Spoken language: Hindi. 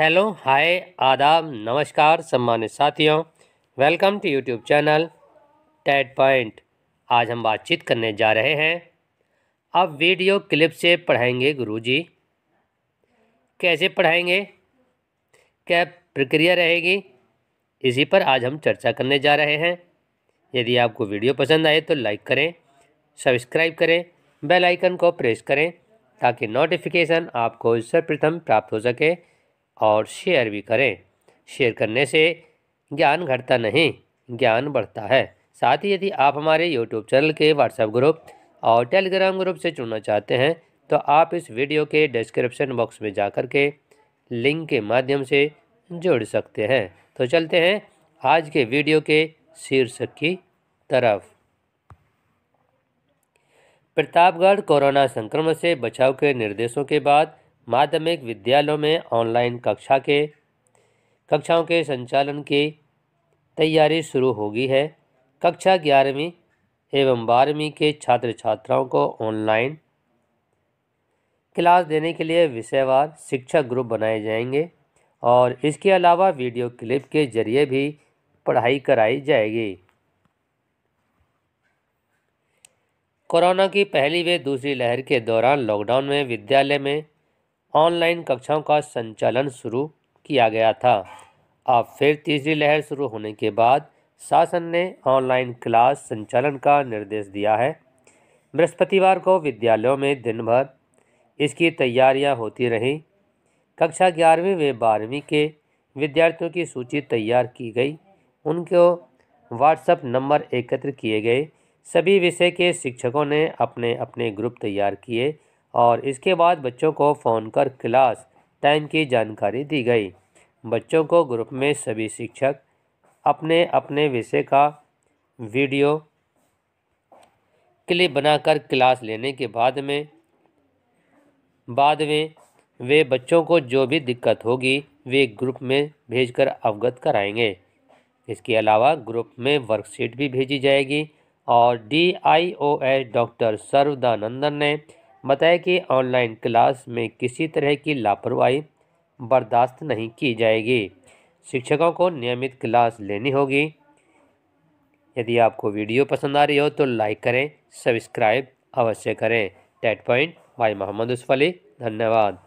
हेलो हाय आदाब नमस्कार सम्मानित साथियों welcome to YouTube channel TET point आज हम बातचीत करने जा रहे हैं अब वीडियो क्लिप से पढ़ाएंगे गुरुजी कैसे पढ़ाएंगे क्या प्रक्रिया रहेगी इसी पर आज हम चर्चा करने जा रहे हैं यदि आपको वीडियो पसंद आए तो लाइक करें सब्सक्राइब करें बेल आइकन को प्रेस करें ताकि नोटिफिकेशन आपको सर्वप्रथम प्राप्त हो सके और शेयर भी करें शेयर करने से ज्ञान घटता नहीं ज्ञान बढ़ता है साथ ही यदि आप हमारे यूट्यूब चैनल के व्हाट्सएप ग्रुप और टेलीग्राम ग्रुप से जुड़ना चाहते हैं तो आप इस वीडियो के डिस्क्रिप्शन बॉक्स में जाकर के लिंक के माध्यम से जुड़ सकते हैं तो चलते हैं आज के वीडियो के शीर्षक की तरफ प्रतापगढ़ कोरोना संक्रमण से बचाव के निर्देशों के बाद माध्यमिक विद्यालयों में ऑनलाइन कक्षा के कक्षाओं के संचालन की तैयारी शुरू होगी है कक्षा ग्यारहवीं एवं बारहवीं के छात्र छात्राओं को ऑनलाइन क्लास देने के लिए विषयवार शिक्षक ग्रुप बनाए जाएंगे और इसके अलावा वीडियो क्लिप के जरिए भी पढ़ाई कराई जाएगी कोरोना की पहली व दूसरी लहर के दौरान लॉकडाउन में विद्यालय में ऑनलाइन कक्षाओं का संचालन शुरू किया गया था अब फिर तीसरी लहर शुरू होने के बाद शासन ने ऑनलाइन क्लास संचालन का निर्देश दिया है बृहस्पतिवार को विद्यालयों में दिन भर इसकी तैयारियां होती रहीं कक्षा ग्यारहवीं व बारहवीं के विद्यार्थियों की सूची तैयार की गई उनको व्हाट्सएप नंबर एकत्र किए गए सभी विषय के शिक्षकों ने अपने अपने ग्रुप तैयार किए और इसके बाद बच्चों को फ़ोन कर क्लास टाइम की जानकारी दी गई बच्चों को ग्रुप में सभी शिक्षक अपने अपने विषय का वीडियो क्लिप बनाकर क्लास लेने के बाद में बाद में वे बच्चों को जो भी दिक्कत होगी वे ग्रुप में भेजकर अवगत कराएंगे इसके अलावा ग्रुप में वर्कशीट भी भेजी जाएगी और D I O S doctor Sarvadanandan ने बताया कि ऑनलाइन क्लास में किसी तरह की लापरवाही बर्दाश्त नहीं की जाएगी शिक्षकों को नियमित क्लास लेनी होगी यदि आपको वीडियो पसंद आ रही हो तो लाइक करें सब्सक्राइब अवश्य करें टेट पॉइंट भाई मोहम्मद उसफली धन्यवाद